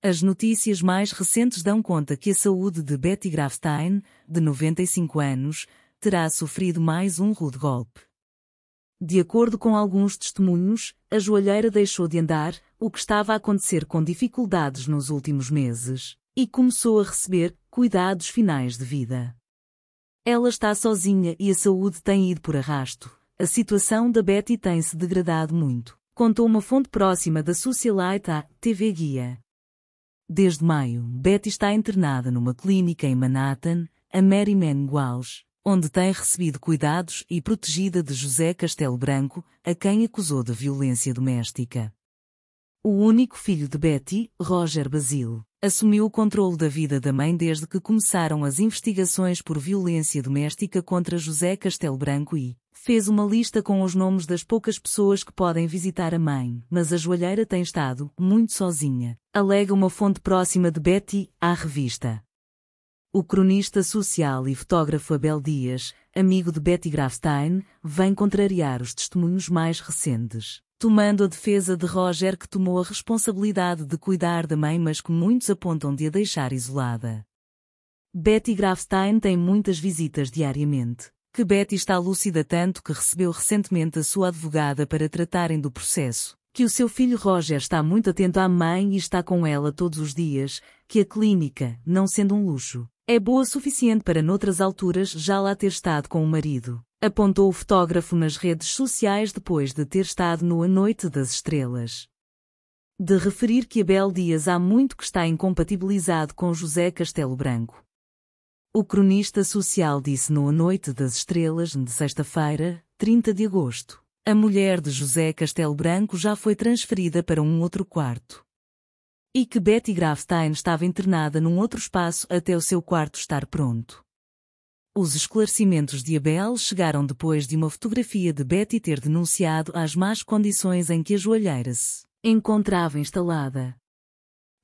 As notícias mais recentes dão conta que a saúde de Betty Grafstein, de 95 anos, terá sofrido mais um rude golpe. De acordo com alguns testemunhos, a joalheira deixou de andar, o que estava a acontecer com dificuldades nos últimos meses, e começou a receber cuidados finais de vida. Ela está sozinha e a saúde tem ido por arrasto. A situação da Betty tem se degradado muito, contou uma fonte próxima da Socialite à TV Guia. Desde maio, Betty está internada numa clínica em Manhattan, a Mary Menguals, onde tem recebido cuidados e protegida de José Castelo Branco, a quem acusou de violência doméstica. O único filho de Betty, Roger Basile, assumiu o controle da vida da mãe desde que começaram as investigações por violência doméstica contra José Castelo Branco e, Fez uma lista com os nomes das poucas pessoas que podem visitar a mãe, mas a joalheira tem estado muito sozinha, alega uma fonte próxima de Betty à revista. O cronista social e fotógrafo Abel Dias, amigo de Betty Grafstein, vem contrariar os testemunhos mais recentes, tomando a defesa de Roger que tomou a responsabilidade de cuidar da mãe mas que muitos apontam de a deixar isolada. Betty Grafstein tem muitas visitas diariamente, que Betty está lúcida tanto que recebeu recentemente a sua advogada para tratarem do processo, que o seu filho Roger está muito atento à mãe e está com ela todos os dias, que a clínica, não sendo um luxo, é boa o suficiente para noutras alturas já lá ter estado com o marido. Apontou o fotógrafo nas redes sociais depois de ter estado no A Noite das Estrelas. De referir que Abel Dias há muito que está incompatibilizado com José Castelo Branco o cronista social disse no A Noite das Estrelas de sexta-feira, 30 de agosto. A mulher de José Castelo Branco já foi transferida para um outro quarto. E que Betty Grafstein estava internada num outro espaço até o seu quarto estar pronto. Os esclarecimentos de Abel chegaram depois de uma fotografia de Betty ter denunciado as más condições em que a joalheira se encontrava instalada.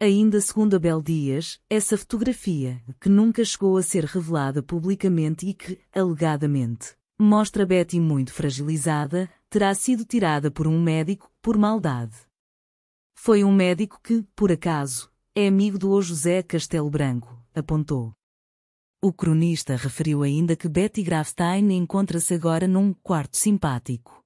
Ainda segundo Abel Dias, essa fotografia, que nunca chegou a ser revelada publicamente e que, alegadamente, mostra Betty muito fragilizada, terá sido tirada por um médico por maldade. Foi um médico que, por acaso, é amigo do José Castelo Branco, apontou. O cronista referiu ainda que Betty Grafstein encontra-se agora num quarto simpático